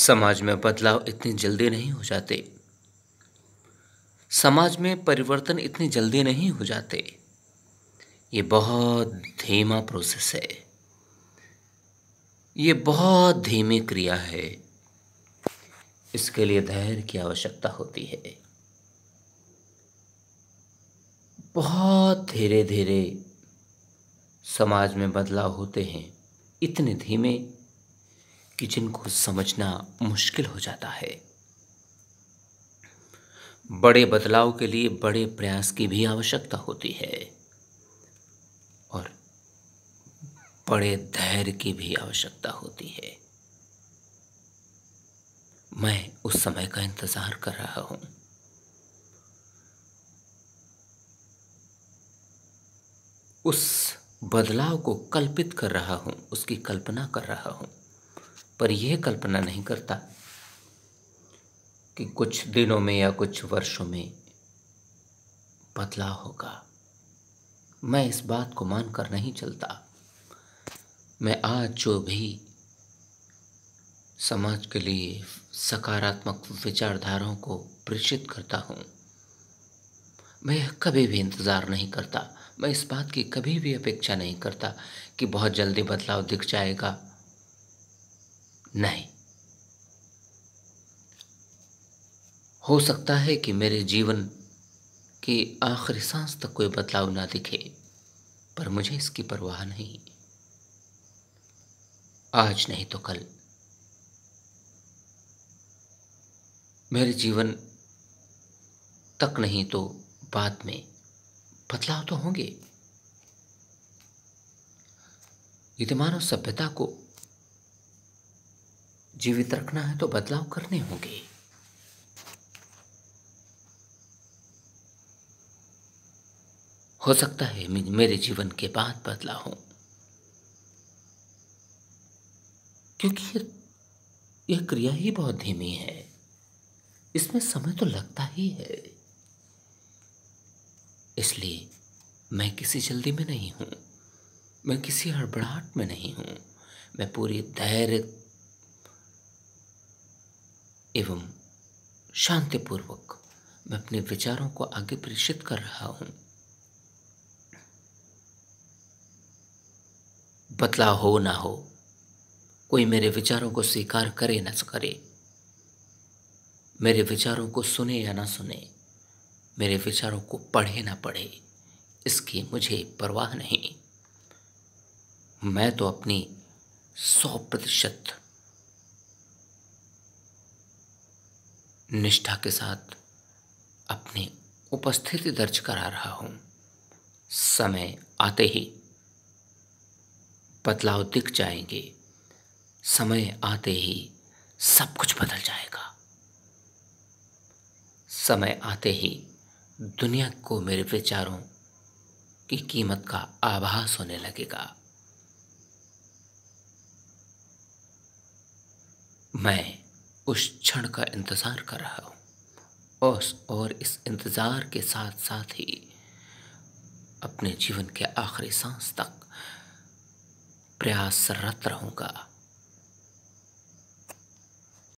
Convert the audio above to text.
समाज में बदलाव इतनी जल्दी नहीं हो जाते समाज में परिवर्तन इतनी जल्दी नहीं हो जाते ये बहुत धीमा प्रोसेस है ये बहुत धीमी क्रिया है इसके लिए धैर्य की आवश्यकता होती है बहुत धीरे धीरे समाज में बदलाव होते हैं इतने धीमे कि जिनको समझना मुश्किल हो जाता है बड़े बदलाव के लिए बड़े प्रयास की भी आवश्यकता होती है और बड़े धैर्य की भी आवश्यकता होती है मैं उस समय का इंतज़ार कर रहा हूं उस बदलाव को कल्पित कर रहा हूं उसकी कल्पना कर रहा हूं पर यह कल्पना नहीं करता कि कुछ दिनों में या कुछ वर्षों में बदलाव होगा मैं इस बात को मानकर नहीं चलता मैं आज जो भी समाज के लिए सकारात्मक विचारधाराओं को प्रेषित करता हूँ मैं कभी भी इंतज़ार नहीं करता मैं इस बात की कभी भी अपेक्षा नहीं करता कि बहुत जल्दी बदलाव दिख जाएगा नहीं हो सकता है कि मेरे जीवन के आखिरी सांस तक कोई बदलाव ना दिखे पर मुझे इसकी परवाह नहीं आज नहीं तो कल मेरे जीवन तक नहीं तो बाद में बदलाव तो होंगे यदि तो मानव सभ्यता को जीवित रखना है तो बदलाव करने होंगे हो सकता है मेरे जीवन के बाद बदलाव हो क्योंकि यह क्रिया ही बहुत धीमी है इसमें समय तो लगता ही है इसलिए मैं किसी जल्दी में नहीं हूं मैं किसी हड़बड़ाहट में नहीं हूं मैं पूरी धैर्य एवं शांतिपूर्वक मैं अपने विचारों को आगे प्रेषित कर रहा हूँ बदलाव हो ना हो कोई मेरे विचारों को स्वीकार करे ना करे मेरे विचारों को सुने या ना सुने मेरे विचारों को पढ़े ना पढ़े इसकी मुझे परवाह नहीं मैं तो अपनी सौ प्रतिशत निष्ठा के साथ अपनी उपस्थिति दर्ज करा रहा हूं समय आते ही बदलाव दिख जाएंगे समय आते ही सब कुछ बदल जाएगा समय आते ही दुनिया को मेरे विचारों की कीमत का आभास होने लगेगा मैं उस क्षण का इंतज़ार कर रहा हूँ उस और इस इंतज़ार के साथ साथ ही अपने जीवन के आखिरी सांस तक प्रयासरत रहूँगा